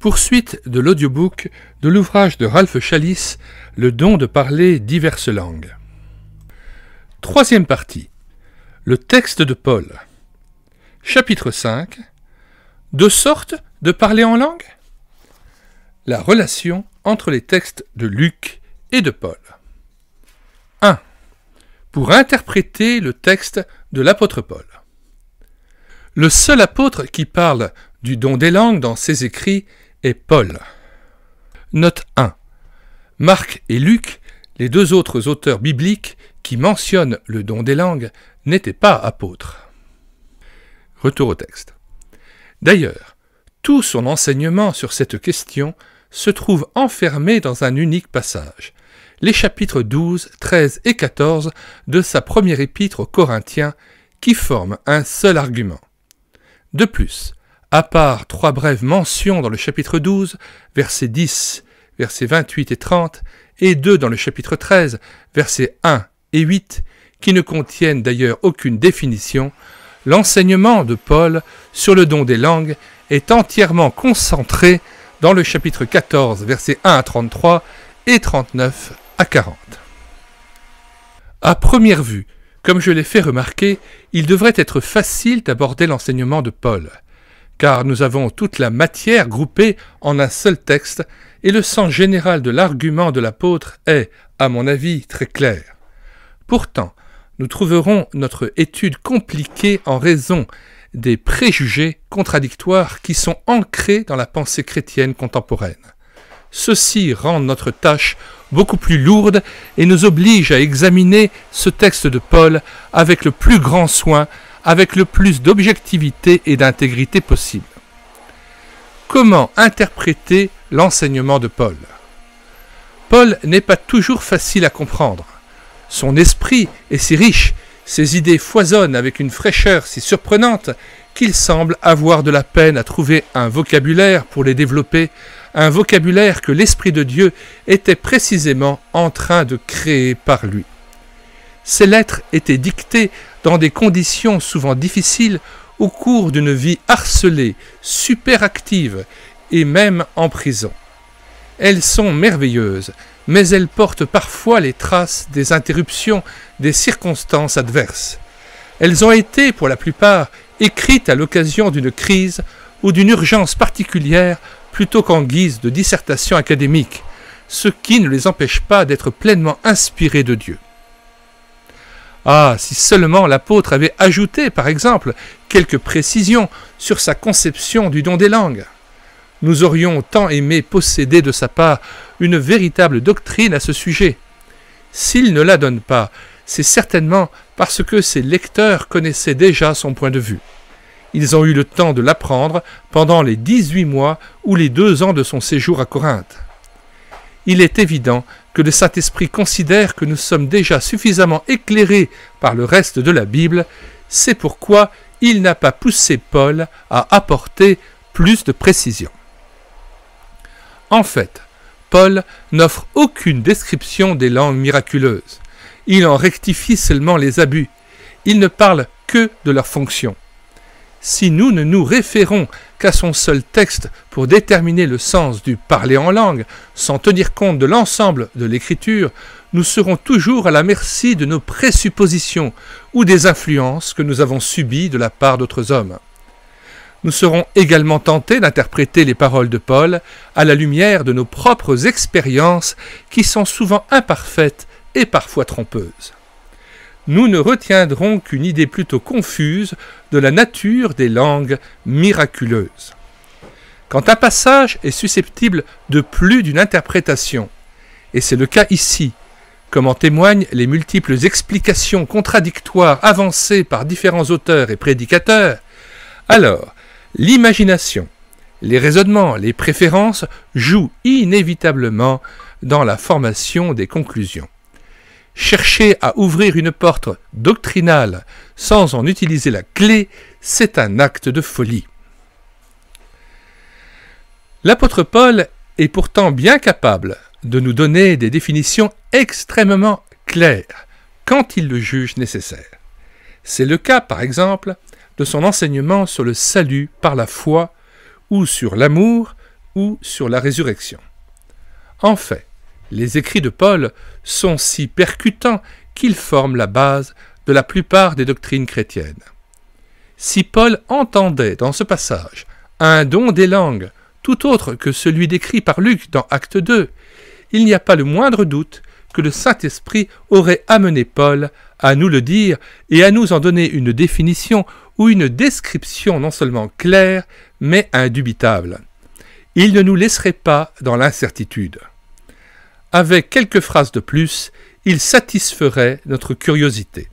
Poursuite de l'audiobook de l'ouvrage de Ralph Chalice, Le don de parler diverses langues. Troisième partie. Le texte de Paul. Chapitre 5. De sorte de parler en langue La relation entre les textes de Luc et de Paul. 1. Pour interpréter le texte de l'apôtre Paul. Le seul apôtre qui parle du don des langues dans ses écrits Paul. Note 1. Marc et Luc, les deux autres auteurs bibliques qui mentionnent le don des langues, n'étaient pas apôtres. Retour au texte. D'ailleurs, tout son enseignement sur cette question se trouve enfermé dans un unique passage, les chapitres 12, 13 et 14 de sa première épître aux Corinthiens, qui forment un seul argument. De plus, à part trois brèves mentions dans le chapitre 12, versets 10, versets 28 et 30, et deux dans le chapitre 13, versets 1 et 8, qui ne contiennent d'ailleurs aucune définition, l'enseignement de Paul sur le don des langues est entièrement concentré dans le chapitre 14, versets 1 à 33 et 39 à 40. À première vue, comme je l'ai fait remarquer, il devrait être facile d'aborder l'enseignement de Paul car nous avons toute la matière groupée en un seul texte, et le sens général de l'argument de l'apôtre est, à mon avis, très clair. Pourtant, nous trouverons notre étude compliquée en raison des préjugés contradictoires qui sont ancrés dans la pensée chrétienne contemporaine. Ceci rend notre tâche beaucoup plus lourde et nous oblige à examiner ce texte de Paul avec le plus grand soin avec le plus d'objectivité et d'intégrité possible. Comment interpréter l'enseignement de Paul Paul n'est pas toujours facile à comprendre. Son esprit est si riche, ses idées foisonnent avec une fraîcheur si surprenante qu'il semble avoir de la peine à trouver un vocabulaire pour les développer, un vocabulaire que l'Esprit de Dieu était précisément en train de créer par lui. Ses lettres étaient dictées dans des conditions souvent difficiles au cours d'une vie harcelée, superactive et même en prison. Elles sont merveilleuses, mais elles portent parfois les traces des interruptions des circonstances adverses. Elles ont été, pour la plupart, écrites à l'occasion d'une crise ou d'une urgence particulière plutôt qu'en guise de dissertation académique, ce qui ne les empêche pas d'être pleinement inspirées de Dieu. Ah, si seulement l'apôtre avait ajouté, par exemple, quelques précisions sur sa conception du don des langues. Nous aurions tant aimé posséder de sa part une véritable doctrine à ce sujet. S'il ne la donne pas, c'est certainement parce que ses lecteurs connaissaient déjà son point de vue. Ils ont eu le temps de l'apprendre pendant les 18 mois ou les deux ans de son séjour à Corinthe. Il est évident le Saint-Esprit considère que nous sommes déjà suffisamment éclairés par le reste de la Bible, c'est pourquoi il n'a pas poussé Paul à apporter plus de précision. En fait, Paul n'offre aucune description des langues miraculeuses. Il en rectifie seulement les abus. Il ne parle que de leur fonction. Si nous ne nous référons qu'à son seul texte pour déterminer le sens du parler en langue, sans tenir compte de l'ensemble de l'écriture, nous serons toujours à la merci de nos présuppositions ou des influences que nous avons subies de la part d'autres hommes. Nous serons également tentés d'interpréter les paroles de Paul à la lumière de nos propres expériences qui sont souvent imparfaites et parfois trompeuses nous ne retiendrons qu'une idée plutôt confuse de la nature des langues miraculeuses. Quand un passage est susceptible de plus d'une interprétation, et c'est le cas ici, comme en témoignent les multiples explications contradictoires avancées par différents auteurs et prédicateurs, alors l'imagination, les raisonnements, les préférences jouent inévitablement dans la formation des conclusions. Chercher à ouvrir une porte doctrinale sans en utiliser la clé, c'est un acte de folie. L'apôtre Paul est pourtant bien capable de nous donner des définitions extrêmement claires quand il le juge nécessaire. C'est le cas, par exemple, de son enseignement sur le salut par la foi, ou sur l'amour, ou sur la résurrection. En fait, les écrits de Paul sont si percutants qu'ils forment la base de la plupart des doctrines chrétiennes. Si Paul entendait dans ce passage un don des langues tout autre que celui décrit par Luc dans Acte 2, il n'y a pas le moindre doute que le Saint-Esprit aurait amené Paul à nous le dire et à nous en donner une définition ou une description non seulement claire, mais indubitable. Il ne nous laisserait pas dans l'incertitude avec quelques phrases de plus, il satisferait notre curiosité.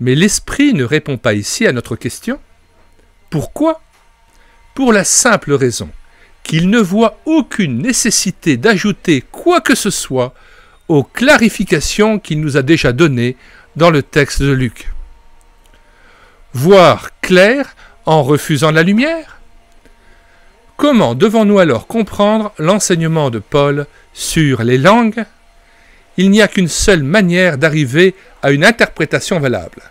Mais l'esprit ne répond pas ici à notre question. Pourquoi Pour la simple raison qu'il ne voit aucune nécessité d'ajouter quoi que ce soit aux clarifications qu'il nous a déjà données dans le texte de Luc. Voir clair en refusant la lumière Comment devons-nous alors comprendre l'enseignement de Paul sur les langues, il n'y a qu'une seule manière d'arriver à une interprétation valable.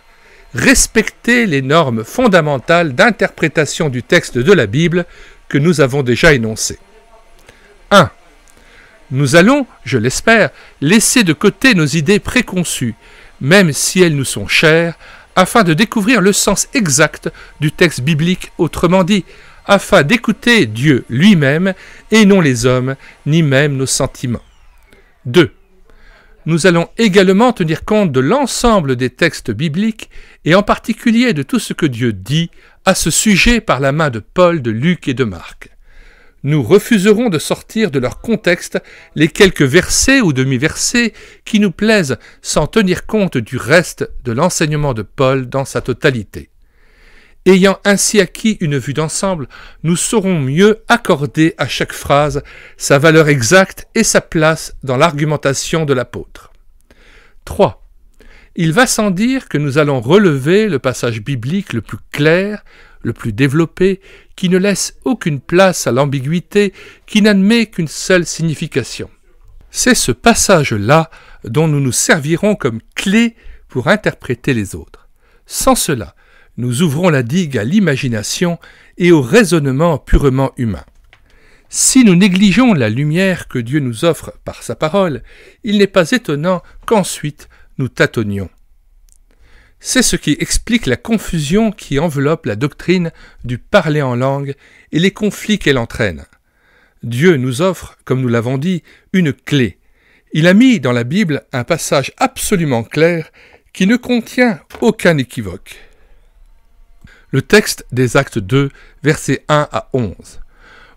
Respecter les normes fondamentales d'interprétation du texte de la Bible que nous avons déjà énoncées. 1. Nous allons, je l'espère, laisser de côté nos idées préconçues, même si elles nous sont chères, afin de découvrir le sens exact du texte biblique, autrement dit, afin d'écouter Dieu lui-même et non les hommes, ni même nos sentiments. 2. Nous allons également tenir compte de l'ensemble des textes bibliques et en particulier de tout ce que Dieu dit à ce sujet par la main de Paul, de Luc et de Marc. Nous refuserons de sortir de leur contexte les quelques versets ou demi-versets qui nous plaisent sans tenir compte du reste de l'enseignement de Paul dans sa totalité. Ayant ainsi acquis une vue d'ensemble, nous saurons mieux accorder à chaque phrase sa valeur exacte et sa place dans l'argumentation de l'apôtre. 3. Il va sans dire que nous allons relever le passage biblique le plus clair, le plus développé, qui ne laisse aucune place à l'ambiguïté, qui n'admet qu'une seule signification. C'est ce passage-là dont nous nous servirons comme clé pour interpréter les autres. Sans cela, nous ouvrons la digue à l'imagination et au raisonnement purement humain. Si nous négligeons la lumière que Dieu nous offre par sa parole, il n'est pas étonnant qu'ensuite nous tâtonnions. C'est ce qui explique la confusion qui enveloppe la doctrine du parler en langue et les conflits qu'elle entraîne. Dieu nous offre, comme nous l'avons dit, une clé. Il a mis dans la Bible un passage absolument clair qui ne contient aucun équivoque. Le texte des actes 2, versets 1 à 11.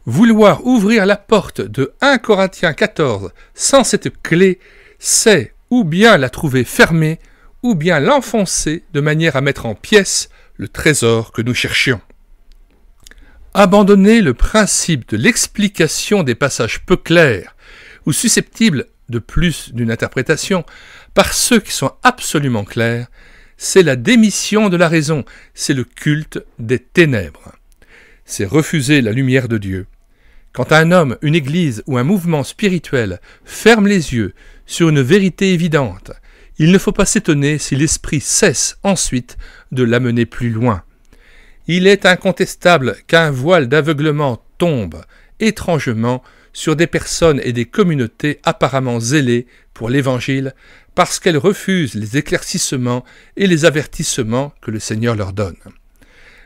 Vouloir ouvrir la porte de 1 Corinthiens 14 sans cette clé, c'est ou bien la trouver fermée, ou bien l'enfoncer de manière à mettre en pièces le trésor que nous cherchions. Abandonner le principe de l'explication des passages peu clairs ou susceptibles de plus d'une interprétation par ceux qui sont absolument clairs c'est la démission de la raison, c'est le culte des ténèbres. C'est refuser la lumière de Dieu. Quand un homme, une église ou un mouvement spirituel ferme les yeux sur une vérité évidente, il ne faut pas s'étonner si l'esprit cesse ensuite de l'amener plus loin. Il est incontestable qu'un voile d'aveuglement tombe étrangement sur des personnes et des communautés apparemment zélées pour l'Évangile, parce qu'elles refusent les éclaircissements et les avertissements que le Seigneur leur donne.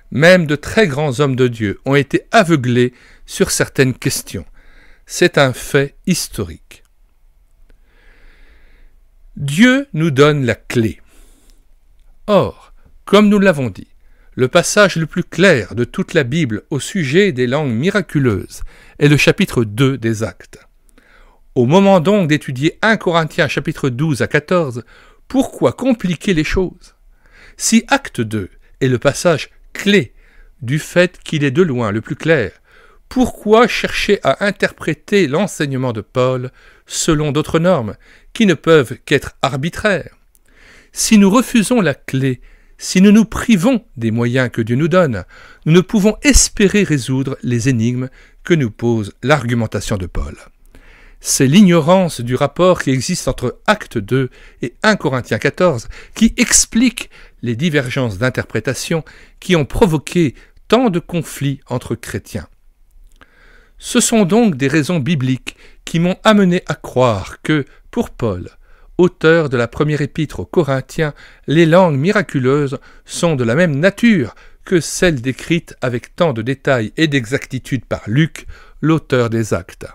Même de très grands hommes de Dieu ont été aveuglés sur certaines questions. C'est un fait historique. Dieu nous donne la clé. Or, comme nous l'avons dit, le passage le plus clair de toute la Bible au sujet des langues miraculeuses est le chapitre 2 des Actes. Au moment donc d'étudier 1 Corinthiens chapitre 12 à 14, pourquoi compliquer les choses Si Acte 2 est le passage clé du fait qu'il est de loin le plus clair, pourquoi chercher à interpréter l'enseignement de Paul selon d'autres normes qui ne peuvent qu'être arbitraires Si nous refusons la clé, si nous nous privons des moyens que Dieu nous donne, nous ne pouvons espérer résoudre les énigmes que nous pose l'argumentation de Paul. C'est l'ignorance du rapport qui existe entre actes 2 et 1 Corinthiens 14 qui explique les divergences d'interprétation qui ont provoqué tant de conflits entre chrétiens. Ce sont donc des raisons bibliques qui m'ont amené à croire que, pour Paul, auteur de la première épître aux Corinthiens, les langues miraculeuses sont de la même nature que celle décrite avec tant de détails et d'exactitude par Luc, l'auteur des actes.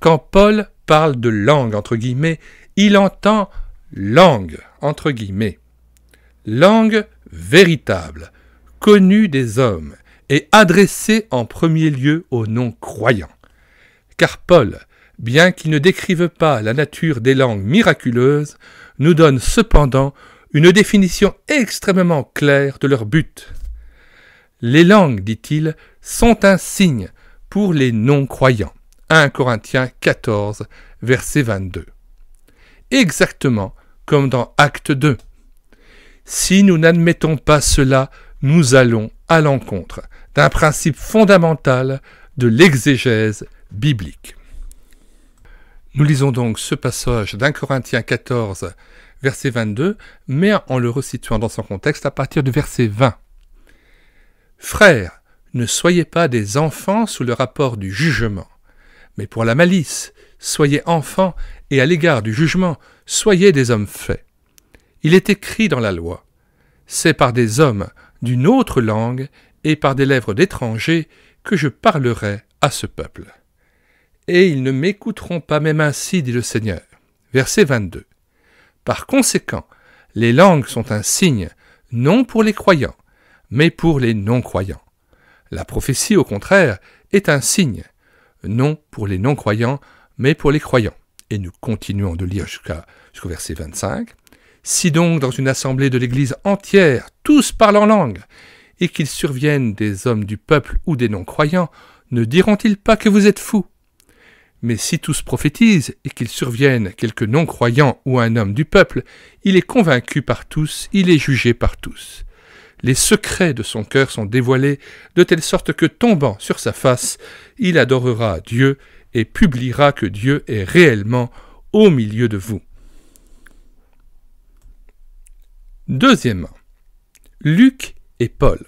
Quand Paul parle de langue, entre guillemets, il entend langue, entre guillemets. Langue véritable, connue des hommes et adressée en premier lieu aux non-croyants. Car Paul, bien qu'il ne décrive pas la nature des langues miraculeuses, nous donne cependant une définition extrêmement claire de leur but. Les langues, dit-il, sont un signe pour les non-croyants. 1 Corinthiens 14, verset 22. Exactement comme dans Acte 2. Si nous n'admettons pas cela, nous allons à l'encontre d'un principe fondamental de l'exégèse biblique. Nous lisons donc ce passage d'un Corinthiens 14, verset 22, mais en le resituant dans son contexte à partir du verset 20. Frères, ne soyez pas des enfants sous le rapport du jugement, mais pour la malice, soyez enfants, et à l'égard du jugement, soyez des hommes faits. Il est écrit dans la loi, c'est par des hommes d'une autre langue et par des lèvres d'étrangers que je parlerai à ce peuple. Et ils ne m'écouteront pas même ainsi, dit le Seigneur. Verset 22. Par conséquent, les langues sont un signe, non pour les croyants, mais pour les non-croyants. La prophétie, au contraire, est un signe, non pour les non-croyants, mais pour les croyants. Et nous continuons de lire jusqu'au verset 25. Si donc dans une assemblée de l'Église entière, tous parlent en langue, et qu'ils surviennent des hommes du peuple ou des non-croyants, ne diront-ils pas que vous êtes fous mais si tous prophétisent et qu'il survienne quelque non-croyant ou un homme du peuple, il est convaincu par tous, il est jugé par tous. Les secrets de son cœur sont dévoilés, de telle sorte que tombant sur sa face, il adorera Dieu et publiera que Dieu est réellement au milieu de vous. Deuxièmement, Luc et Paul.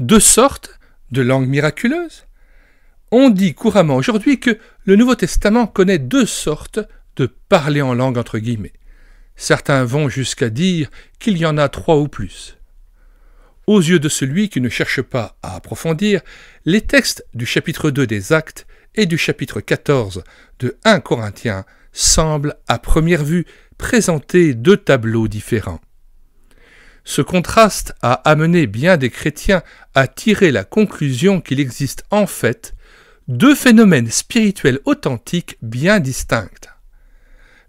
Deux sortes de langues miraculeuses on dit couramment aujourd'hui que le Nouveau Testament connaît deux sortes de parler en langue entre guillemets. Certains vont jusqu'à dire qu'il y en a trois ou plus. Aux yeux de celui qui ne cherche pas à approfondir, les textes du chapitre 2 des Actes et du chapitre 14 de 1 Corinthiens semblent à première vue présenter deux tableaux différents. Ce contraste a amené bien des chrétiens à tirer la conclusion qu'il existe en fait deux phénomènes spirituels authentiques bien distincts.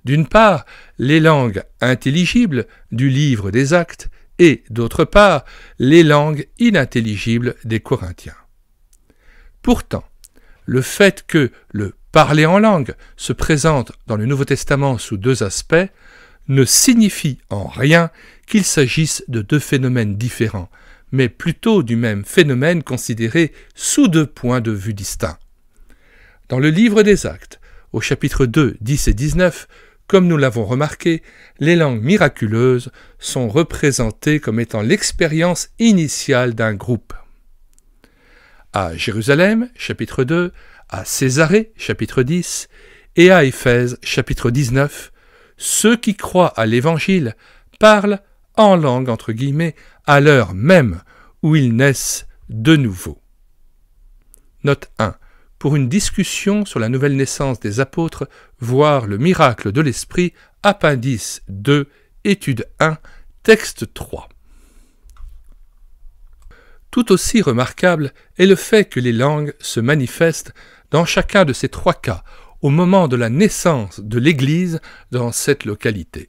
D'une part, les langues intelligibles du livre des actes, et d'autre part, les langues inintelligibles des Corinthiens. Pourtant, le fait que le parler en langue se présente dans le Nouveau Testament sous deux aspects ne signifie en rien qu'il s'agisse de deux phénomènes différents, mais plutôt du même phénomène considéré sous deux points de vue distincts. Dans le livre des actes, au chapitre 2, 10 et 19, comme nous l'avons remarqué, les langues miraculeuses sont représentées comme étant l'expérience initiale d'un groupe. À Jérusalem, chapitre 2, à Césarée, chapitre 10, et à Éphèse, chapitre 19, ceux qui croient à l'Évangile parlent en langue, entre guillemets, à l'heure même où ils naissent de nouveau. Note 1 pour une discussion sur la nouvelle naissance des apôtres, voir le miracle de l'Esprit, appendice 2, étude 1, texte 3. Tout aussi remarquable est le fait que les langues se manifestent dans chacun de ces trois cas au moment de la naissance de l'Église dans cette localité.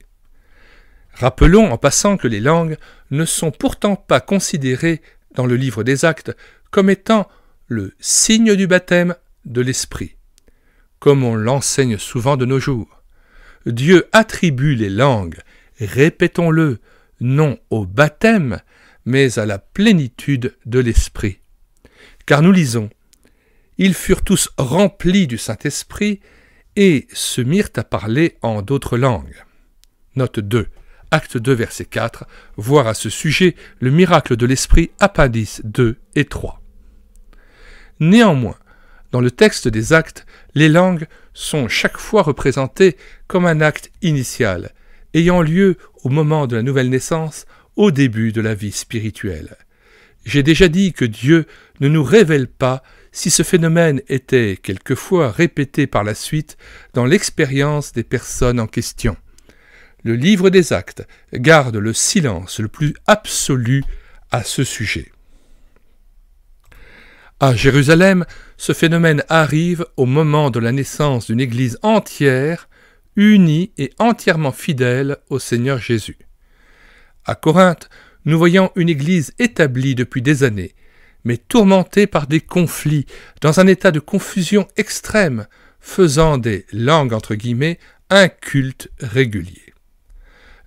Rappelons en passant que les langues ne sont pourtant pas considérées dans le livre des actes comme étant le signe du baptême de l'esprit, comme on l'enseigne souvent de nos jours. Dieu attribue les langues, répétons-le, non au baptême, mais à la plénitude de l'esprit. Car nous lisons, Ils furent tous remplis du Saint-Esprit et se mirent à parler en d'autres langues. Note 2. Acte 2, verset 4, voir à ce sujet le miracle de l'esprit, appendice 2 et 3. Néanmoins, dans le texte des actes, les langues sont chaque fois représentées comme un acte initial, ayant lieu au moment de la nouvelle naissance, au début de la vie spirituelle. J'ai déjà dit que Dieu ne nous révèle pas si ce phénomène était quelquefois répété par la suite dans l'expérience des personnes en question. Le livre des actes garde le silence le plus absolu à ce sujet. À Jérusalem, ce phénomène arrive au moment de la naissance d'une Église entière, unie et entièrement fidèle au Seigneur Jésus. À Corinthe, nous voyons une Église établie depuis des années, mais tourmentée par des conflits, dans un état de confusion extrême, faisant des langues entre guillemets un culte régulier.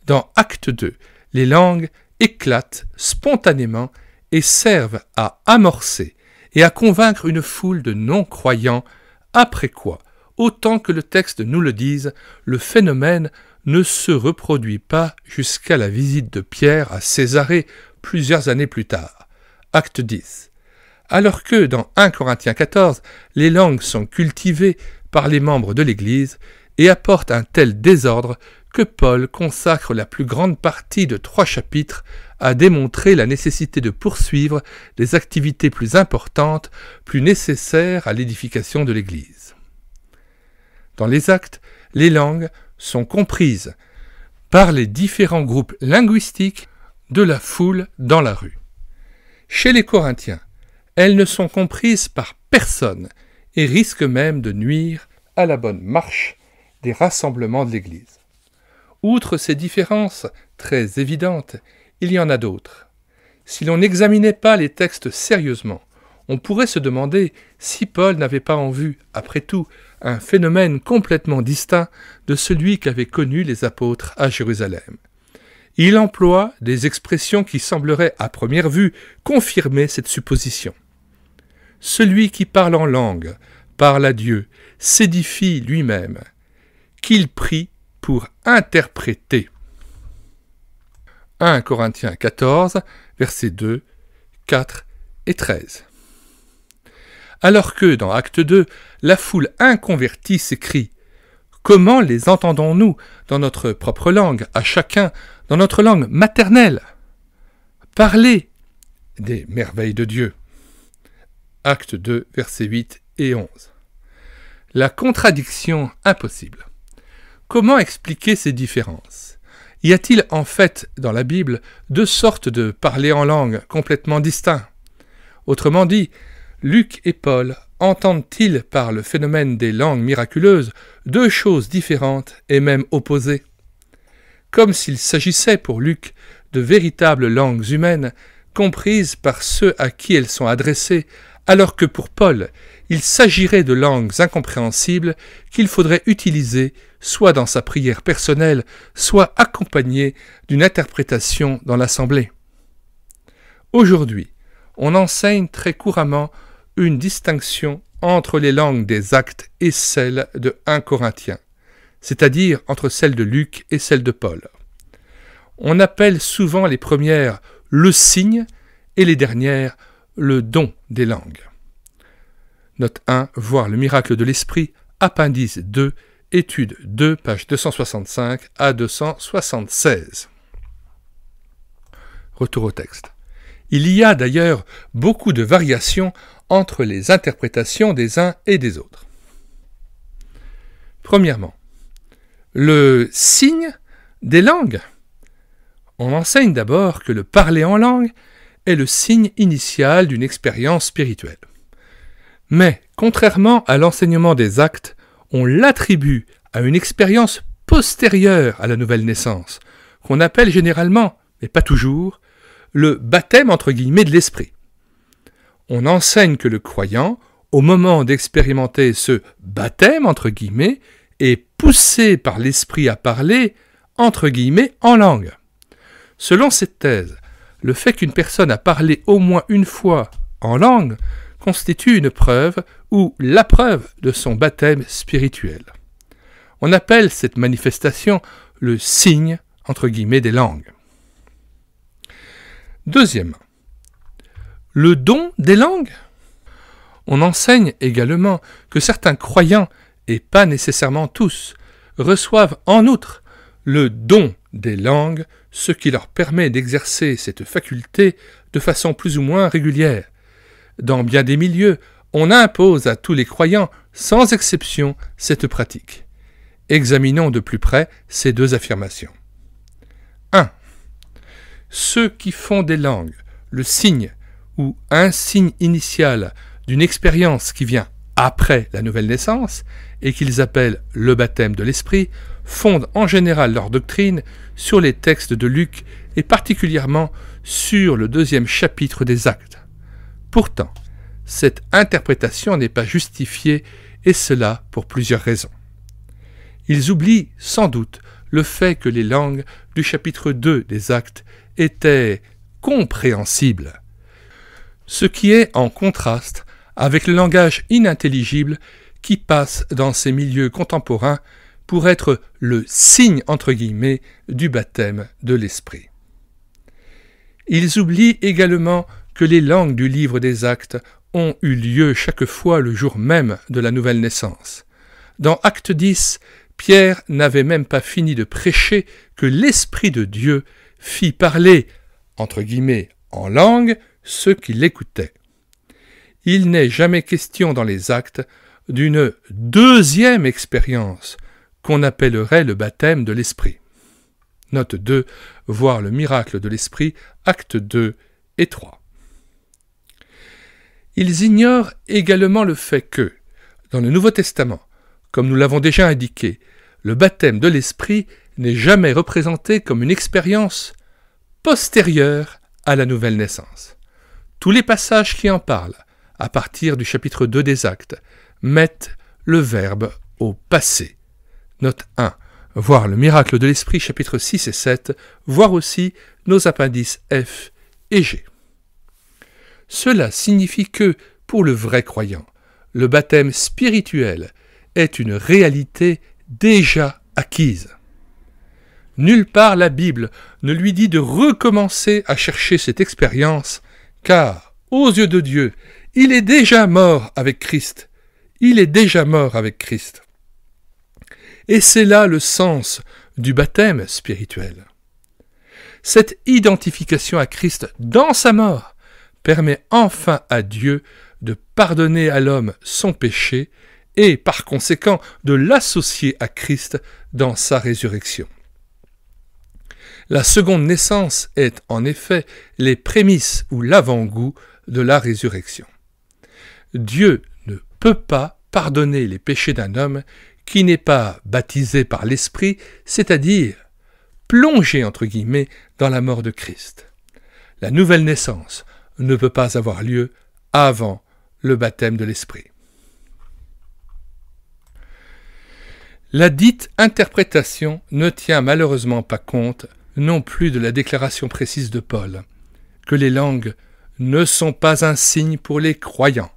Dans Acte 2, les langues éclatent spontanément et servent à amorcer et à convaincre une foule de non-croyants, après quoi, autant que le texte nous le dise, le phénomène ne se reproduit pas jusqu'à la visite de Pierre à Césarée plusieurs années plus tard. Acte 10. Alors que dans 1 Corinthiens 14, les langues sont cultivées par les membres de l'Église et apportent un tel désordre que Paul consacre la plus grande partie de trois chapitres à démontrer la nécessité de poursuivre les activités plus importantes, plus nécessaires à l'édification de l'Église. Dans les actes, les langues sont comprises par les différents groupes linguistiques de la foule dans la rue. Chez les Corinthiens, elles ne sont comprises par personne et risquent même de nuire à la bonne marche des rassemblements de l'Église. Outre ces différences très évidentes, il y en a d'autres. Si l'on n'examinait pas les textes sérieusement, on pourrait se demander si Paul n'avait pas en vue, après tout, un phénomène complètement distinct de celui qu'avaient connu les apôtres à Jérusalem. Il emploie des expressions qui sembleraient à première vue confirmer cette supposition. Celui qui parle en langue, parle à Dieu, s'édifie lui-même. Qu'il prie interpréter 1 Corinthiens 14, versets 2, 4 et 13. Alors que, dans Acte 2, la foule inconvertie s'écrie Comment les entendons-nous dans notre propre langue, à chacun, dans notre langue maternelle Parler des merveilles de Dieu. Acte 2, versets 8 et 11. La contradiction impossible. Comment expliquer ces différences Y a-t-il en fait dans la Bible deux sortes de parler en langue complètement distinctes Autrement dit, Luc et Paul entendent-ils par le phénomène des langues miraculeuses deux choses différentes et même opposées Comme s'il s'agissait pour Luc de véritables langues humaines comprises par ceux à qui elles sont adressées, alors que pour Paul, il s'agirait de langues incompréhensibles qu'il faudrait utiliser soit dans sa prière personnelle, soit accompagnées d'une interprétation dans l'assemblée. Aujourd'hui, on enseigne très couramment une distinction entre les langues des actes et celles de 1 Corinthiens, c'est-à-dire entre celles de Luc et celles de Paul. On appelle souvent les premières le signe et les dernières le don des langues. Note 1, voir le miracle de l'esprit, appendice 2, étude 2, pages 265 à 276. Retour au texte. Il y a d'ailleurs beaucoup de variations entre les interprétations des uns et des autres. Premièrement, le signe des langues. On enseigne d'abord que le parler en langue est le signe initial d'une expérience spirituelle. Mais, contrairement à l'enseignement des actes, on l'attribue à une expérience postérieure à la nouvelle naissance, qu'on appelle généralement, mais pas toujours, le baptême entre guillemets de l'esprit. On enseigne que le croyant, au moment d'expérimenter ce baptême entre guillemets, est poussé par l'esprit à parler entre guillemets en langue. Selon cette thèse, le fait qu'une personne a parlé au moins une fois en langue constitue une preuve ou la preuve de son baptême spirituel. On appelle cette manifestation le signe entre guillemets des langues. Deuxièmement, le don des langues. On enseigne également que certains croyants, et pas nécessairement tous, reçoivent en outre le don des langues, ce qui leur permet d'exercer cette faculté de façon plus ou moins régulière. Dans bien des milieux, on impose à tous les croyants, sans exception, cette pratique. Examinons de plus près ces deux affirmations. 1. Ceux qui font des langues le signe ou un signe initial d'une expérience qui vient après la nouvelle naissance et qu'ils appellent le baptême de l'Esprit fondent en général leur doctrine sur les textes de Luc et particulièrement sur le deuxième chapitre des actes. Pourtant, cette interprétation n'est pas justifiée, et cela pour plusieurs raisons. Ils oublient sans doute le fait que les langues du chapitre 2 des Actes étaient compréhensibles, ce qui est en contraste avec le langage inintelligible qui passe dans ces milieux contemporains pour être le signe entre guillemets du baptême de l'esprit. Ils oublient également que les langues du livre des actes ont eu lieu chaque fois le jour même de la nouvelle naissance. Dans Acte 10, Pierre n'avait même pas fini de prêcher que l'Esprit de Dieu fit parler, entre guillemets, en langue, ceux qui l'écoutaient. Il n'est jamais question dans les actes d'une deuxième expérience qu'on appellerait le baptême de l'Esprit. Note 2, voir le miracle de l'Esprit, acte 2 et 3. Ils ignorent également le fait que, dans le Nouveau Testament, comme nous l'avons déjà indiqué, le baptême de l'Esprit n'est jamais représenté comme une expérience postérieure à la nouvelle naissance. Tous les passages qui en parlent, à partir du chapitre 2 des Actes, mettent le verbe au passé. Note 1. Voir le miracle de l'Esprit chapitre 6 et 7, voir aussi nos appendices F et G. Cela signifie que, pour le vrai croyant, le baptême spirituel est une réalité déjà acquise. Nulle part la Bible ne lui dit de recommencer à chercher cette expérience, car, aux yeux de Dieu, il est déjà mort avec Christ. Il est déjà mort avec Christ. Et c'est là le sens du baptême spirituel. Cette identification à Christ dans sa mort permet enfin à Dieu de pardonner à l'homme son péché et par conséquent de l'associer à Christ dans sa résurrection. La seconde naissance est en effet les prémices ou l'avant-goût de la résurrection. Dieu ne peut pas pardonner les péchés d'un homme qui n'est pas baptisé par l'Esprit, c'est-à-dire plongé entre guillemets dans la mort de Christ. La nouvelle naissance ne peut pas avoir lieu avant le baptême de l'Esprit. La dite interprétation ne tient malheureusement pas compte non plus de la déclaration précise de Paul, que les langues ne sont pas un signe pour les croyants.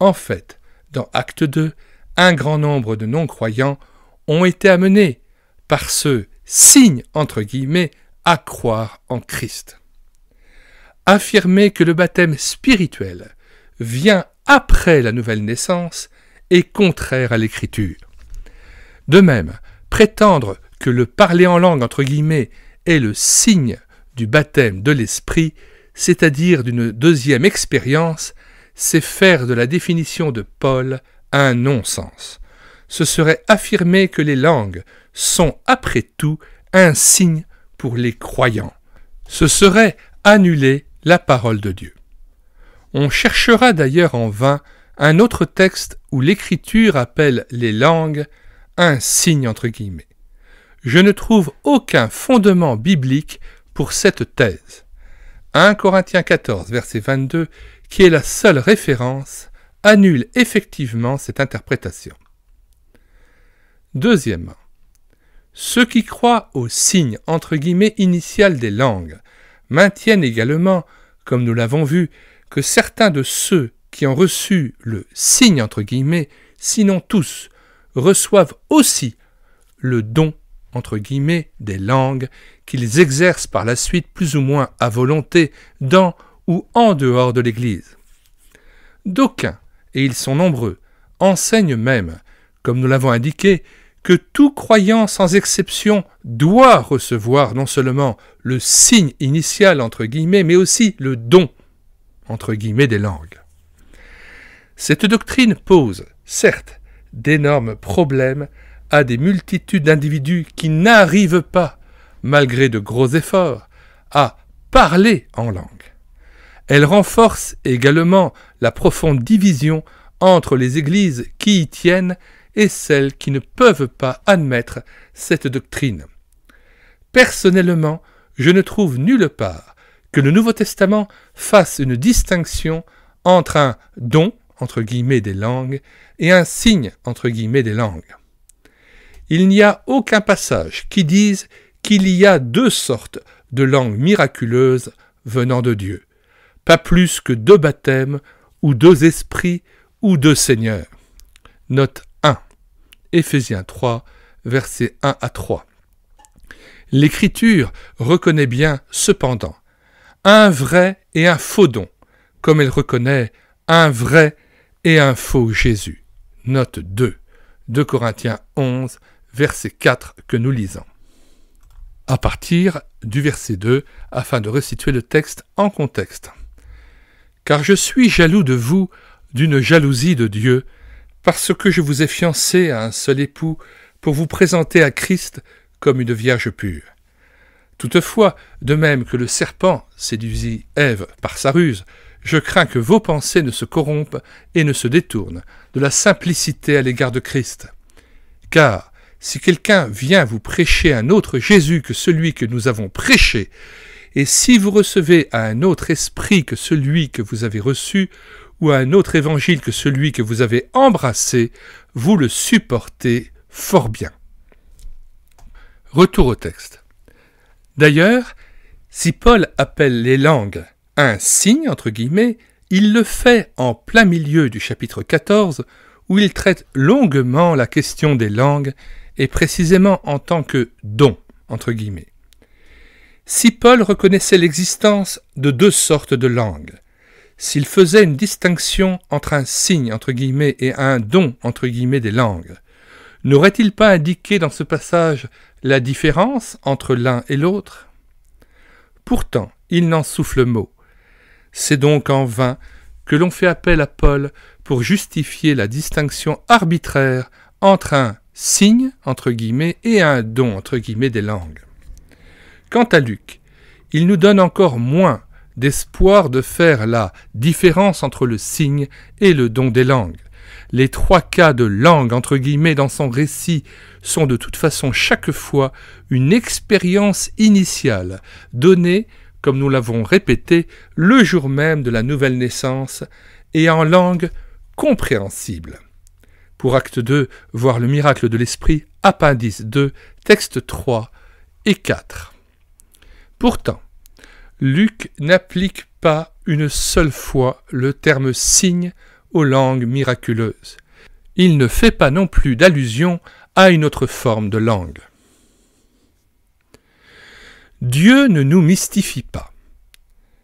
En fait, dans Acte 2, un grand nombre de non-croyants ont été amenés par ce signe entre guillemets à croire en Christ affirmer que le baptême spirituel vient après la nouvelle naissance est contraire à l'écriture. De même, prétendre que le parler en langue entre guillemets est le signe du baptême de l'esprit, c'est-à-dire d'une deuxième expérience, c'est faire de la définition de Paul un non-sens. Ce serait affirmer que les langues sont après tout un signe pour les croyants. Ce serait annuler la parole de Dieu. On cherchera d'ailleurs en vain un autre texte où l'Écriture appelle les langues un signe entre guillemets. Je ne trouve aucun fondement biblique pour cette thèse. 1 Corinthiens 14, verset 22, qui est la seule référence, annule effectivement cette interprétation. Deuxièmement, ceux qui croient au signe entre guillemets initial des langues maintiennent également, comme nous l'avons vu, que certains de ceux qui ont reçu le signe entre guillemets, sinon tous, reçoivent aussi le don entre guillemets des langues qu'ils exercent par la suite plus ou moins à volonté dans ou en dehors de l'Église. D'aucuns, et ils sont nombreux, enseignent même, comme nous l'avons indiqué, que tout croyant sans exception doit recevoir non seulement le signe initial entre guillemets, mais aussi le don entre guillemets des langues. Cette doctrine pose, certes, d'énormes problèmes à des multitudes d'individus qui n'arrivent pas, malgré de gros efforts, à parler en langue. Elle renforce également la profonde division entre les églises qui y tiennent et celles qui ne peuvent pas admettre cette doctrine. Personnellement, je ne trouve nulle part que le Nouveau Testament fasse une distinction entre un don entre guillemets des langues et un signe entre guillemets des langues. Il n'y a aucun passage qui dise qu'il y a deux sortes de langues miraculeuses venant de Dieu, pas plus que deux baptêmes ou deux esprits ou deux seigneurs. Note Ephésiens 3, versets 1 à 3. L'Écriture reconnaît bien, cependant, un vrai et un faux don, comme elle reconnaît un vrai et un faux Jésus. Note 2, 2 Corinthiens 11, verset 4 que nous lisons. À partir du verset 2, afin de resituer le texte en contexte. Car je suis jaloux de vous d'une jalousie de Dieu parce que je vous ai fiancé à un seul époux pour vous présenter à Christ comme une vierge pure. Toutefois, de même que le serpent séduisit Ève par sa ruse, je crains que vos pensées ne se corrompent et ne se détournent de la simplicité à l'égard de Christ. Car si quelqu'un vient vous prêcher un autre Jésus que celui que nous avons prêché, et si vous recevez un autre esprit que celui que vous avez reçu, ou un autre évangile que celui que vous avez embrassé, vous le supportez fort bien. Retour au texte. D'ailleurs, si Paul appelle les langues un signe, entre guillemets, il le fait en plein milieu du chapitre 14, où il traite longuement la question des langues, et précisément en tant que don, entre guillemets. Si Paul reconnaissait l'existence de deux sortes de langues, s'il faisait une distinction entre un signe entre guillemets et un don entre guillemets des langues. N'aurait-il pas indiqué dans ce passage la différence entre l'un et l'autre Pourtant, il n'en souffle mot. C'est donc en vain que l'on fait appel à Paul pour justifier la distinction arbitraire entre un signe entre guillemets et un don entre guillemets des langues. Quant à Luc, il nous donne encore moins d'espoir de faire la différence entre le signe et le don des langues. Les trois cas de langue entre guillemets dans son récit sont de toute façon chaque fois une expérience initiale, donnée, comme nous l'avons répété, le jour même de la nouvelle naissance et en langue compréhensible. Pour acte 2, voir le miracle de l'esprit, appendice 2, texte 3 et 4. Pourtant, Luc n'applique pas une seule fois le terme signe aux langues miraculeuses. Il ne fait pas non plus d'allusion à une autre forme de langue. Dieu ne nous mystifie pas.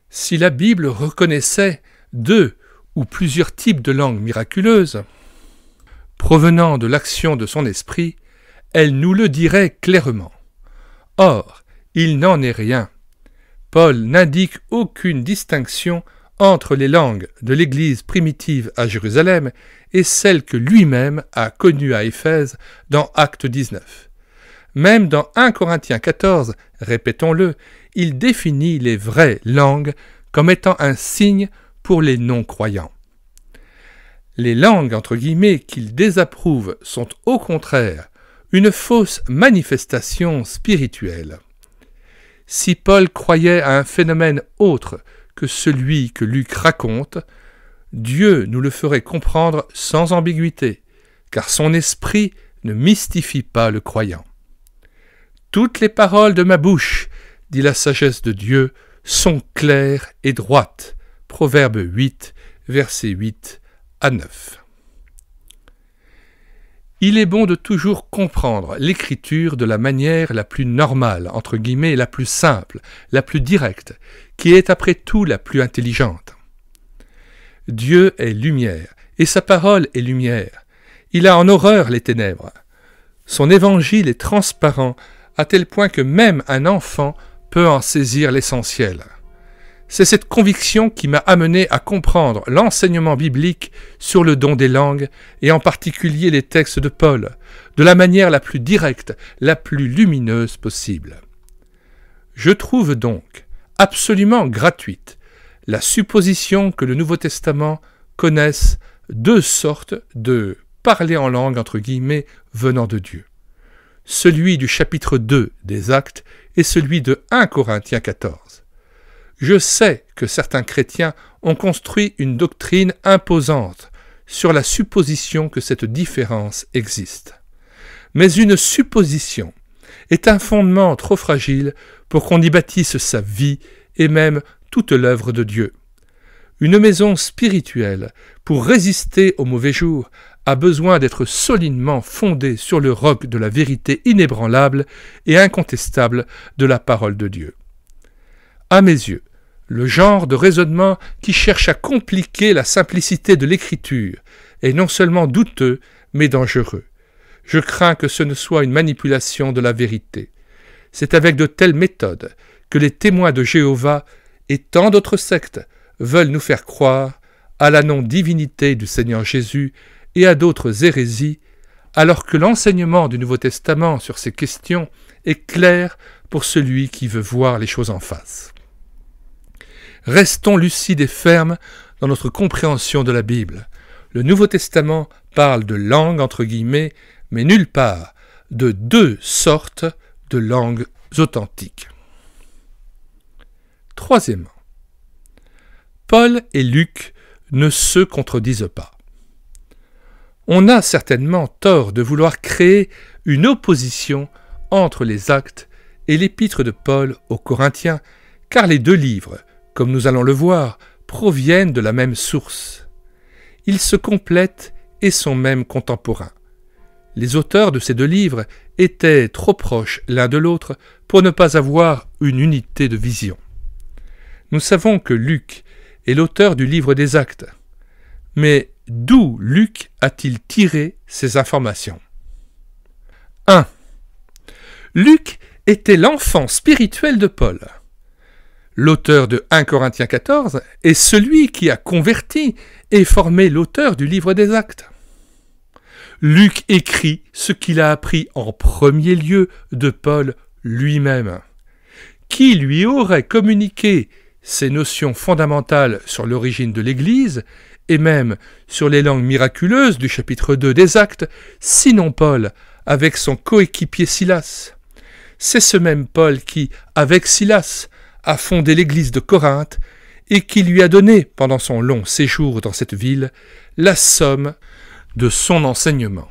Si la Bible reconnaissait deux ou plusieurs types de langues miraculeuses, provenant de l'action de son esprit, elle nous le dirait clairement. Or, il n'en est rien. Paul n'indique aucune distinction entre les langues de l'Église primitive à Jérusalem et celles que lui-même a connues à Éphèse dans Acte 19. Même dans 1 Corinthiens 14, répétons-le, il définit les vraies langues comme étant un signe pour les non-croyants. Les langues, entre guillemets, qu'il désapprouve sont au contraire une fausse manifestation spirituelle. Si Paul croyait à un phénomène autre que celui que Luc raconte, Dieu nous le ferait comprendre sans ambiguïté, car son esprit ne mystifie pas le croyant. Toutes les paroles de ma bouche, dit la sagesse de Dieu, sont claires et droites. Proverbe 8, verset 8 à 9. Il est bon de toujours comprendre l'écriture de la manière la plus normale, entre guillemets, la plus simple, la plus directe, qui est après tout la plus intelligente. Dieu est lumière, et sa parole est lumière. Il a en horreur les ténèbres. Son évangile est transparent, à tel point que même un enfant peut en saisir l'essentiel. C'est cette conviction qui m'a amené à comprendre l'enseignement biblique sur le don des langues, et en particulier les textes de Paul, de la manière la plus directe, la plus lumineuse possible. Je trouve donc absolument gratuite la supposition que le Nouveau Testament connaisse deux sortes de parler en langue entre guillemets venant de Dieu. Celui du chapitre 2 des Actes et celui de 1 Corinthiens 14. Je sais que certains chrétiens ont construit une doctrine imposante sur la supposition que cette différence existe. Mais une supposition est un fondement trop fragile pour qu'on y bâtisse sa vie et même toute l'œuvre de Dieu. Une maison spirituelle, pour résister aux mauvais jours, a besoin d'être solidement fondée sur le roc de la vérité inébranlable et incontestable de la parole de Dieu à mes yeux, le genre de raisonnement qui cherche à compliquer la simplicité de l'écriture est non seulement douteux, mais dangereux. Je crains que ce ne soit une manipulation de la vérité. C'est avec de telles méthodes que les témoins de Jéhovah et tant d'autres sectes veulent nous faire croire à la non-divinité du Seigneur Jésus et à d'autres hérésies, alors que l'enseignement du Nouveau Testament sur ces questions est clair pour celui qui veut voir les choses en face. Restons lucides et fermes dans notre compréhension de la Bible. Le Nouveau Testament parle de langues entre guillemets, mais nulle part de deux sortes de langues authentiques. Troisièmement, Paul et Luc ne se contredisent pas. On a certainement tort de vouloir créer une opposition entre les actes et l'épître de Paul aux Corinthiens, car les deux livres comme nous allons le voir, proviennent de la même source. Ils se complètent et sont même contemporains. Les auteurs de ces deux livres étaient trop proches l'un de l'autre pour ne pas avoir une unité de vision. Nous savons que Luc est l'auteur du livre des actes. Mais d'où Luc a-t-il tiré ces informations 1. Luc était l'enfant spirituel de Paul l'auteur de 1 Corinthiens 14 est celui qui a converti et formé l'auteur du livre des actes. Luc écrit ce qu'il a appris en premier lieu de Paul lui-même, qui lui aurait communiqué ses notions fondamentales sur l'origine de l'Église et même sur les langues miraculeuses du chapitre 2 des actes, sinon Paul, avec son coéquipier Silas. C'est ce même Paul qui, avec Silas, a fondé l'église de Corinthe et qui lui a donné, pendant son long séjour dans cette ville, la somme de son enseignement.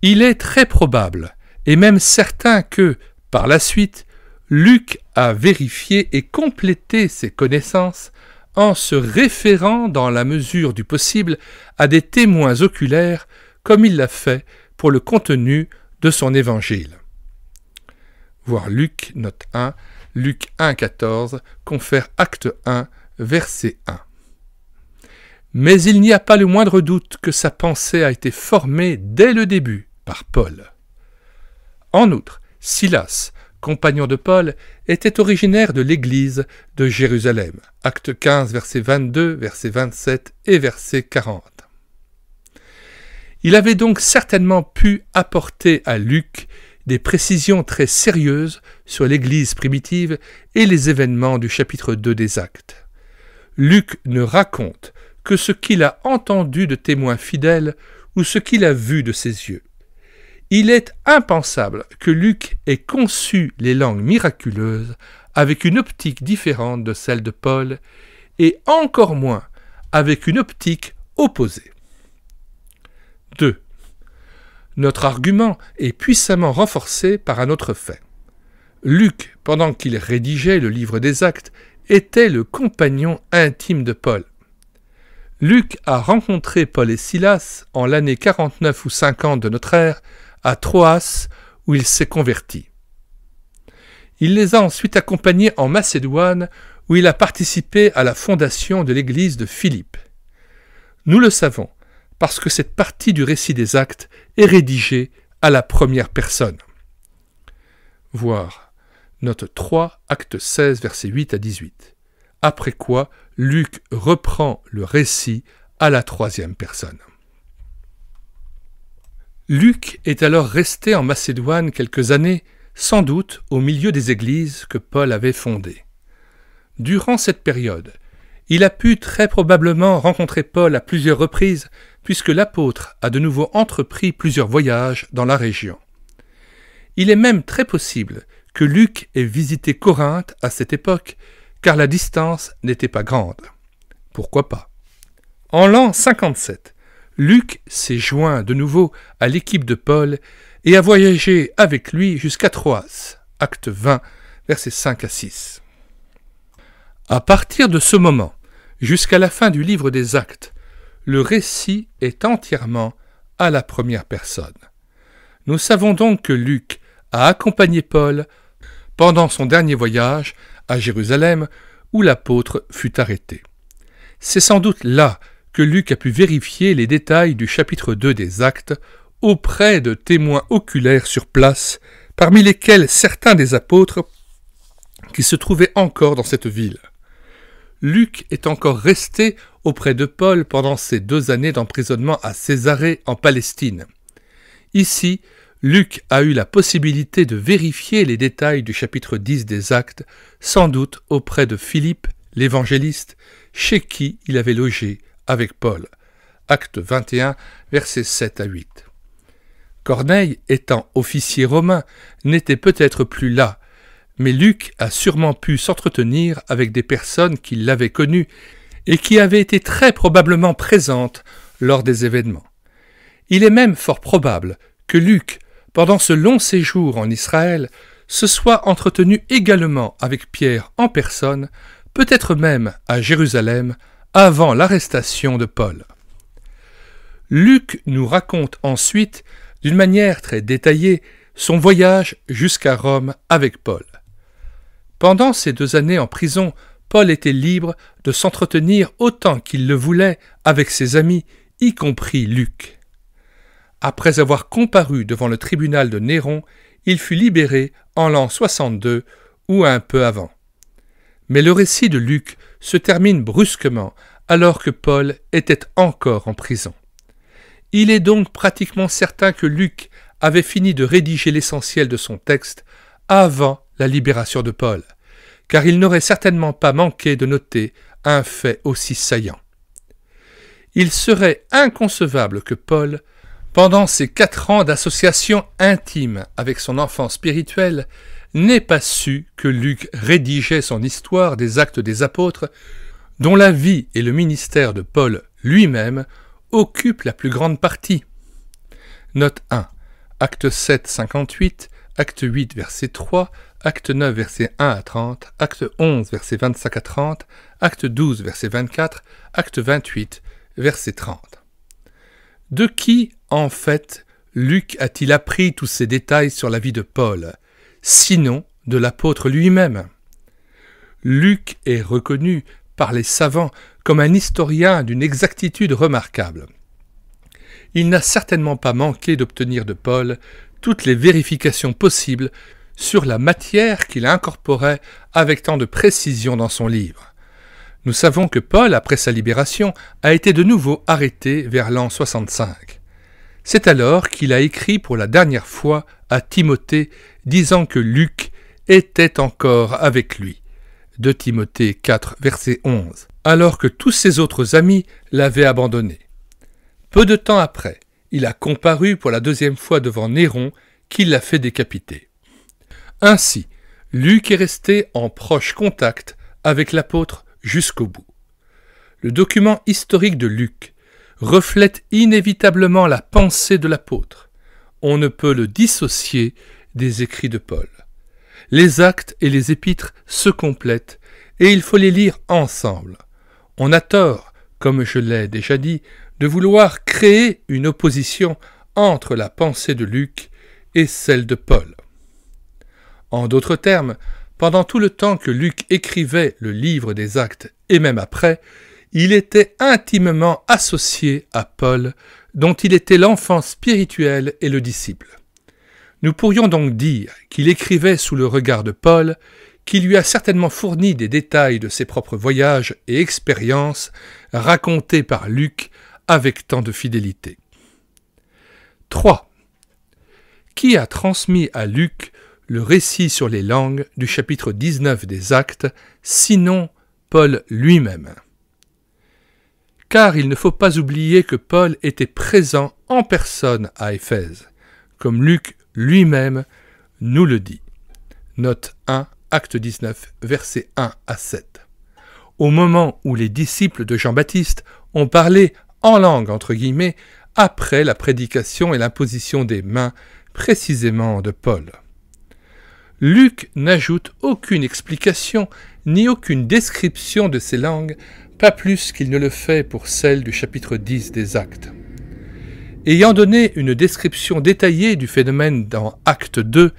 Il est très probable, et même certain que, par la suite, Luc a vérifié et complété ses connaissances en se référant dans la mesure du possible à des témoins oculaires, comme il l'a fait pour le contenu de son évangile. Voir Luc, note 1, Luc 1.14 confère acte 1, verset 1. Mais il n'y a pas le moindre doute que sa pensée a été formée dès le début par Paul. En outre, Silas, compagnon de Paul, était originaire de l'église de Jérusalem. Acte 15, verset 22, verset 27 et verset 40. Il avait donc certainement pu apporter à Luc des précisions très sérieuses sur l'Église primitive et les événements du chapitre 2 des Actes. Luc ne raconte que ce qu'il a entendu de témoins fidèles ou ce qu'il a vu de ses yeux. Il est impensable que Luc ait conçu les langues miraculeuses avec une optique différente de celle de Paul, et encore moins avec une optique opposée. 2 notre argument est puissamment renforcé par un autre fait. Luc, pendant qu'il rédigeait le livre des actes, était le compagnon intime de Paul. Luc a rencontré Paul et Silas en l'année 49 ou 50 de notre ère à Troas où il s'est converti. Il les a ensuite accompagnés en Macédoine où il a participé à la fondation de l'église de Philippe. Nous le savons, parce que cette partie du récit des actes est rédigée à la première personne. Voir note 3, acte 16, versets 8 à 18. Après quoi, Luc reprend le récit à la troisième personne. Luc est alors resté en Macédoine quelques années, sans doute au milieu des églises que Paul avait fondées. Durant cette période, il a pu très probablement rencontrer Paul à plusieurs reprises puisque l'apôtre a de nouveau entrepris plusieurs voyages dans la région. Il est même très possible que Luc ait visité Corinthe à cette époque, car la distance n'était pas grande. Pourquoi pas En l'an 57, Luc s'est joint de nouveau à l'équipe de Paul et a voyagé avec lui jusqu'à Troas, acte 20, versets 5 à 6. À partir de ce moment, jusqu'à la fin du livre des Actes, le récit est entièrement à la première personne. Nous savons donc que Luc a accompagné Paul pendant son dernier voyage à Jérusalem où l'apôtre fut arrêté. C'est sans doute là que Luc a pu vérifier les détails du chapitre 2 des Actes auprès de témoins oculaires sur place, parmi lesquels certains des apôtres qui se trouvaient encore dans cette ville. Luc est encore resté auprès de Paul pendant ses deux années d'emprisonnement à Césarée en Palestine. Ici, Luc a eu la possibilité de vérifier les détails du chapitre 10 des Actes, sans doute auprès de Philippe, l'évangéliste, chez qui il avait logé avec Paul. Acte 21, versets 7 à 8. Corneille, étant officier romain, n'était peut-être plus là mais Luc a sûrement pu s'entretenir avec des personnes qui l'avaient connu et qui avaient été très probablement présentes lors des événements. Il est même fort probable que Luc, pendant ce long séjour en Israël, se soit entretenu également avec Pierre en personne, peut-être même à Jérusalem, avant l'arrestation de Paul. Luc nous raconte ensuite, d'une manière très détaillée, son voyage jusqu'à Rome avec Paul. Pendant ces deux années en prison, Paul était libre de s'entretenir autant qu'il le voulait avec ses amis, y compris Luc. Après avoir comparu devant le tribunal de Néron, il fut libéré en l'an 62 ou un peu avant. Mais le récit de Luc se termine brusquement alors que Paul était encore en prison. Il est donc pratiquement certain que Luc avait fini de rédiger l'essentiel de son texte avant la libération de Paul car il n'aurait certainement pas manqué de noter un fait aussi saillant. Il serait inconcevable que Paul, pendant ses quatre ans d'association intime avec son enfant spirituel, n'ait pas su que Luc rédigeait son histoire des actes des apôtres, dont la vie et le ministère de Paul lui-même occupent la plus grande partie. Note 1. Acte 7, 58, acte 8, verset 3, Acte 9, versets 1 à 30, Acte 11, versets 25 à 30, Acte 12, verset 24, Acte 28, verset 30. De qui, en fait, Luc a-t-il appris tous ces détails sur la vie de Paul, sinon de l'apôtre lui-même Luc est reconnu par les savants comme un historien d'une exactitude remarquable. Il n'a certainement pas manqué d'obtenir de Paul toutes les vérifications possibles sur la matière qu'il incorporait avec tant de précision dans son livre. Nous savons que Paul, après sa libération, a été de nouveau arrêté vers l'an 65. C'est alors qu'il a écrit pour la dernière fois à Timothée, disant que Luc était encore avec lui. De Timothée 4, verset 11, alors que tous ses autres amis l'avaient abandonné. Peu de temps après, il a comparu pour la deuxième fois devant Néron, qui l'a fait décapiter. Ainsi, Luc est resté en proche contact avec l'apôtre jusqu'au bout. Le document historique de Luc reflète inévitablement la pensée de l'apôtre. On ne peut le dissocier des écrits de Paul. Les actes et les épîtres se complètent et il faut les lire ensemble. On a tort, comme je l'ai déjà dit, de vouloir créer une opposition entre la pensée de Luc et celle de Paul. En d'autres termes, pendant tout le temps que Luc écrivait le livre des actes et même après, il était intimement associé à Paul, dont il était l'enfant spirituel et le disciple. Nous pourrions donc dire qu'il écrivait sous le regard de Paul, qui lui a certainement fourni des détails de ses propres voyages et expériences racontés par Luc avec tant de fidélité. 3. Qui a transmis à Luc le récit sur les langues du chapitre 19 des Actes, sinon Paul lui-même. Car il ne faut pas oublier que Paul était présent en personne à Éphèse, comme Luc lui-même nous le dit. Note 1, acte 19, versets 1 à 7. Au moment où les disciples de Jean-Baptiste ont parlé en langue, entre guillemets, après la prédication et l'imposition des mains, précisément de Paul. Luc n'ajoute aucune explication ni aucune description de ces langues, pas plus qu'il ne le fait pour celle du chapitre 10 des Actes. Ayant donné une description détaillée du phénomène dans Acte 2,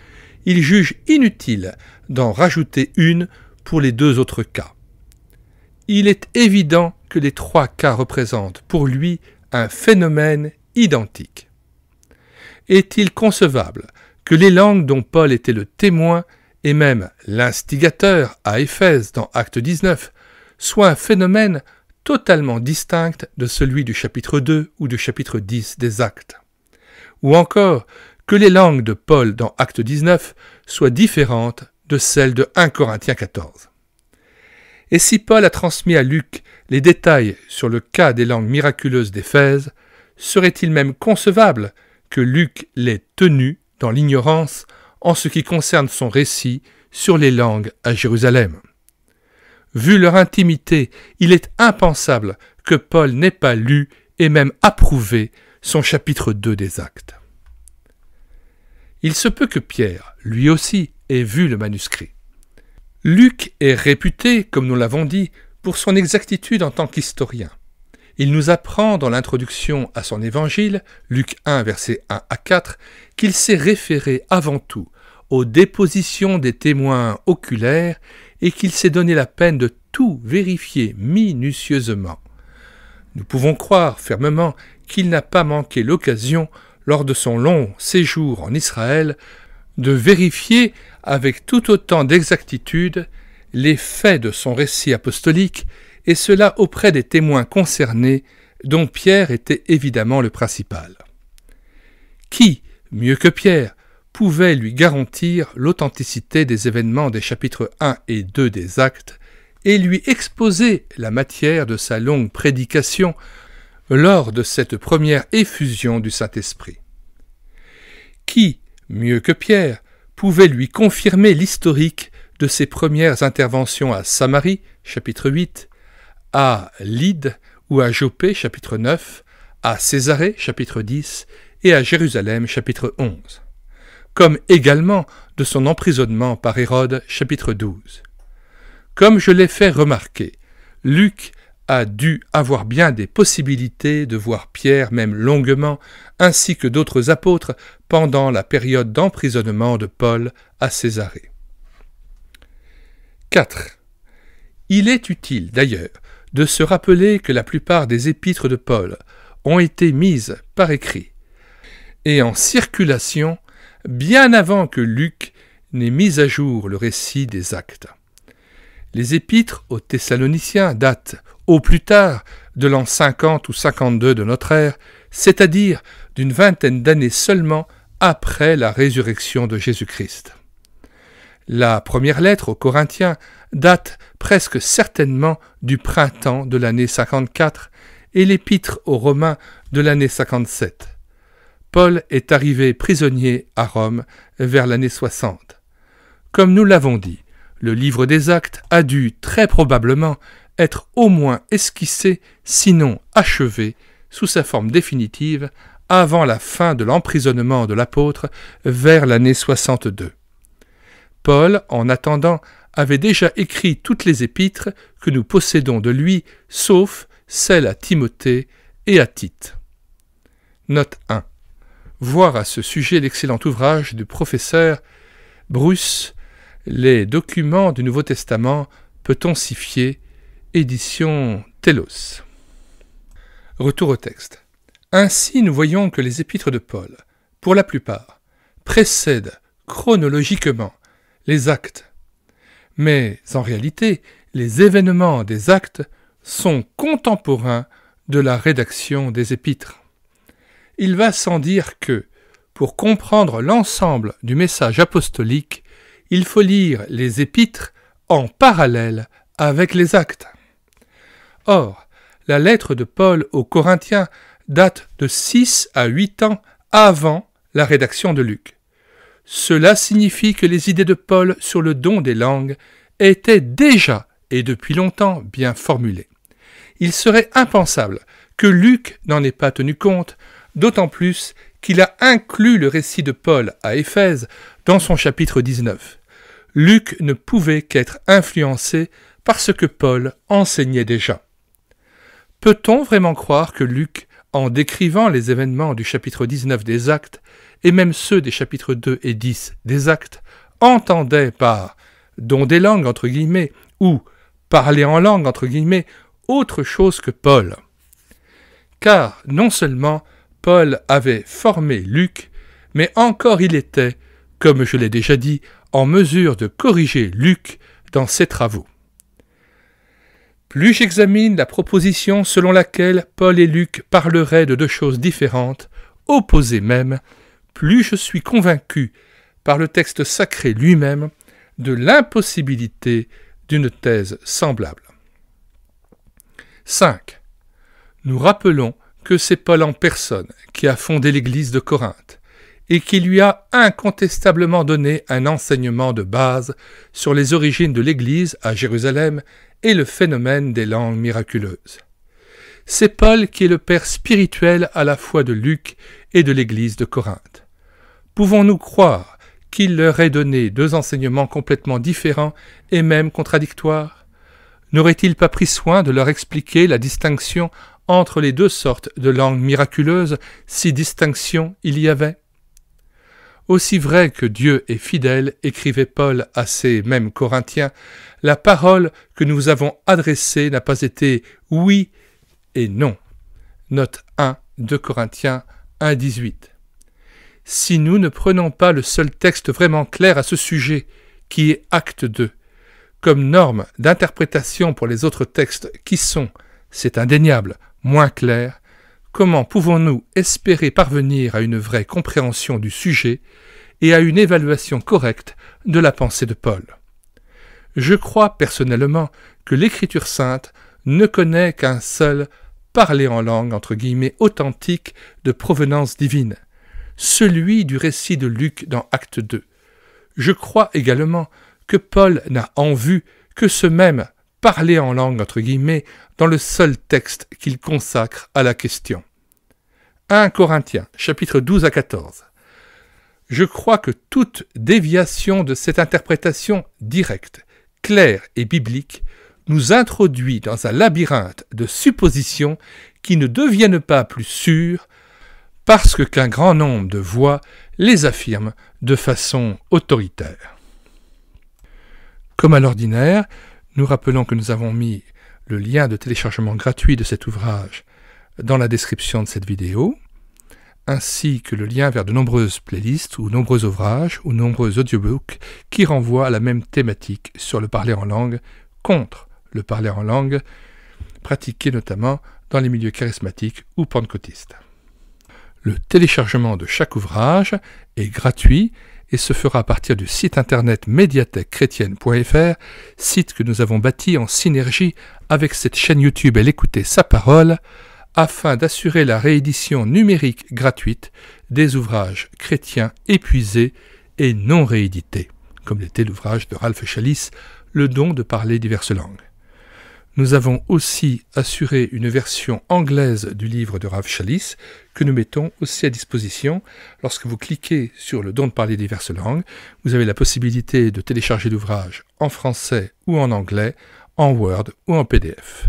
il juge inutile d'en rajouter une pour les deux autres cas. Il est évident que les trois cas représentent pour lui un phénomène identique. Est-il concevable que les langues dont Paul était le témoin et même l'instigateur à Éphèse dans Acte 19 soient un phénomène totalement distinct de celui du chapitre 2 ou du chapitre 10 des Actes. Ou encore que les langues de Paul dans Acte 19 soient différentes de celles de 1 Corinthiens 14. Et si Paul a transmis à Luc les détails sur le cas des langues miraculeuses d'Éphèse, serait-il même concevable que Luc l'ait tenu l'ignorance en ce qui concerne son récit sur les langues à Jérusalem. Vu leur intimité, il est impensable que Paul n'ait pas lu et même approuvé son chapitre 2 des Actes. Il se peut que Pierre, lui aussi, ait vu le manuscrit. Luc est réputé, comme nous l'avons dit, pour son exactitude en tant qu'historien il nous apprend dans l'introduction à son évangile, Luc 1, verset 1 à 4, qu'il s'est référé avant tout aux dépositions des témoins oculaires et qu'il s'est donné la peine de tout vérifier minutieusement. Nous pouvons croire fermement qu'il n'a pas manqué l'occasion, lors de son long séjour en Israël, de vérifier avec tout autant d'exactitude les faits de son récit apostolique et cela auprès des témoins concernés, dont Pierre était évidemment le principal. Qui, mieux que Pierre, pouvait lui garantir l'authenticité des événements des chapitres 1 et 2 des Actes, et lui exposer la matière de sa longue prédication lors de cette première effusion du Saint-Esprit. Qui, mieux que Pierre, pouvait lui confirmer l'historique de ses premières interventions à Samarie, chapitre 8, à Lyd ou à Jopé chapitre 9, à Césarée chapitre 10 et à Jérusalem chapitre 11, comme également de son emprisonnement par Hérode chapitre 12. Comme je l'ai fait remarquer, Luc a dû avoir bien des possibilités de voir Pierre même longuement, ainsi que d'autres apôtres, pendant la période d'emprisonnement de Paul à Césarée. 4. Il est utile d'ailleurs de se rappeler que la plupart des épîtres de Paul ont été mises par écrit et en circulation bien avant que Luc n'ait mis à jour le récit des actes. Les épîtres aux Thessaloniciens datent au plus tard de l'an 50 ou 52 de notre ère, c'est-à-dire d'une vingtaine d'années seulement après la résurrection de Jésus-Christ. La première lettre aux Corinthiens date presque certainement du printemps de l'année 54 et l'épître aux Romains de l'année 57. Paul est arrivé prisonnier à Rome vers l'année 60. Comme nous l'avons dit, le livre des actes a dû très probablement être au moins esquissé, sinon achevé, sous sa forme définitive, avant la fin de l'emprisonnement de l'apôtre vers l'année 62. Paul, en attendant, avait déjà écrit toutes les épîtres que nous possédons de lui, sauf celles à Timothée et à Tite. Note 1. Voir à ce sujet l'excellent ouvrage du professeur Bruce, Les documents du Nouveau Testament, peut-on s'y fier Édition Telos. Retour au texte. Ainsi, nous voyons que les épîtres de Paul, pour la plupart, précèdent chronologiquement les actes mais en réalité, les événements des actes sont contemporains de la rédaction des épîtres. Il va sans dire que, pour comprendre l'ensemble du message apostolique, il faut lire les épîtres en parallèle avec les actes. Or, la lettre de Paul aux Corinthiens date de 6 à 8 ans avant la rédaction de Luc. Cela signifie que les idées de Paul sur le don des langues étaient déjà et depuis longtemps bien formulées. Il serait impensable que Luc n'en ait pas tenu compte, d'autant plus qu'il a inclus le récit de Paul à Éphèse dans son chapitre 19. Luc ne pouvait qu'être influencé par ce que Paul enseignait déjà. Peut-on vraiment croire que Luc en décrivant les événements du chapitre 19 des Actes, et même ceux des chapitres 2 et 10 des Actes, entendait par dont des langues, entre guillemets, ou parler en langue, entre guillemets, autre chose que Paul. Car non seulement Paul avait formé Luc, mais encore il était, comme je l'ai déjà dit, en mesure de corriger Luc dans ses travaux. Plus j'examine la proposition selon laquelle Paul et Luc parleraient de deux choses différentes, opposées même, plus je suis convaincu par le texte sacré lui-même de l'impossibilité d'une thèse semblable. 5. Nous rappelons que c'est Paul en personne qui a fondé l'Église de Corinthe et qui lui a incontestablement donné un enseignement de base sur les origines de l'Église à Jérusalem et le phénomène des langues miraculeuses. C'est Paul qui est le père spirituel à la fois de Luc et de l'Église de Corinthe. Pouvons-nous croire qu'il leur ait donné deux enseignements complètement différents et même contradictoires N'aurait-il pas pris soin de leur expliquer la distinction entre les deux sortes de langues miraculeuses, si distinction il y avait aussi vrai que Dieu est fidèle, écrivait Paul à ces mêmes Corinthiens, la parole que nous avons adressée n'a pas été oui et non. Note 1 de Corinthiens 1.18 Si nous ne prenons pas le seul texte vraiment clair à ce sujet, qui est acte 2, comme norme d'interprétation pour les autres textes qui sont, c'est indéniable, moins clairs, comment pouvons-nous espérer parvenir à une vraie compréhension du sujet et à une évaluation correcte de la pensée de Paul Je crois personnellement que l'Écriture sainte ne connaît qu'un seul parler en langue entre guillemets authentique de provenance divine, celui du récit de Luc dans Acte 2. Je crois également que Paul n'a en vue que ce même parler en langue, entre guillemets, dans le seul texte qu'il consacre à la question. 1 Corinthiens, chapitre 12 à 14. Je crois que toute déviation de cette interprétation directe, claire et biblique nous introduit dans un labyrinthe de suppositions qui ne deviennent pas plus sûres parce qu'un grand nombre de voix les affirment de façon autoritaire. Comme à l'ordinaire, nous rappelons que nous avons mis le lien de téléchargement gratuit de cet ouvrage dans la description de cette vidéo, ainsi que le lien vers de nombreuses playlists ou nombreux ouvrages ou nombreux audiobooks qui renvoient à la même thématique sur le parler en langue contre le parler en langue, pratiqué notamment dans les milieux charismatiques ou pentecôtistes. Le téléchargement de chaque ouvrage est gratuit et ce fera à partir du site internet médiathèquechrétienne.fr, site que nous avons bâti en synergie avec cette chaîne YouTube et l'écouter sa parole, afin d'assurer la réédition numérique gratuite des ouvrages chrétiens épuisés et non réédités, comme l'était l'ouvrage de Ralph Chalice « Le don de parler diverses langues. Nous avons aussi assuré une version anglaise du livre de Ralph Chalice que nous mettons aussi à disposition. Lorsque vous cliquez sur le don de parler diverses langues, vous avez la possibilité de télécharger l'ouvrage en français ou en anglais, en Word ou en PDF.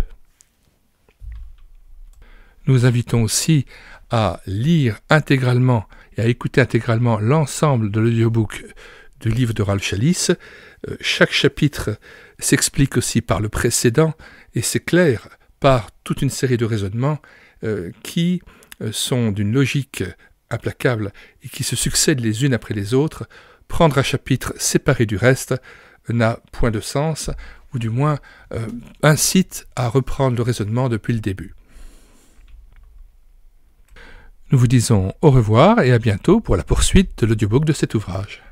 Nous invitons aussi à lire intégralement et à écouter intégralement l'ensemble de l'audiobook du livre de Ralph Chalice. Euh, chaque chapitre s'explique aussi par le précédent et c'est clair par toute une série de raisonnements euh, qui euh, sont d'une logique implacable et qui se succèdent les unes après les autres. Prendre un chapitre séparé du reste n'a point de sens, ou du moins incite à reprendre le raisonnement depuis le début. Nous vous disons au revoir et à bientôt pour la poursuite de l'audiobook de cet ouvrage.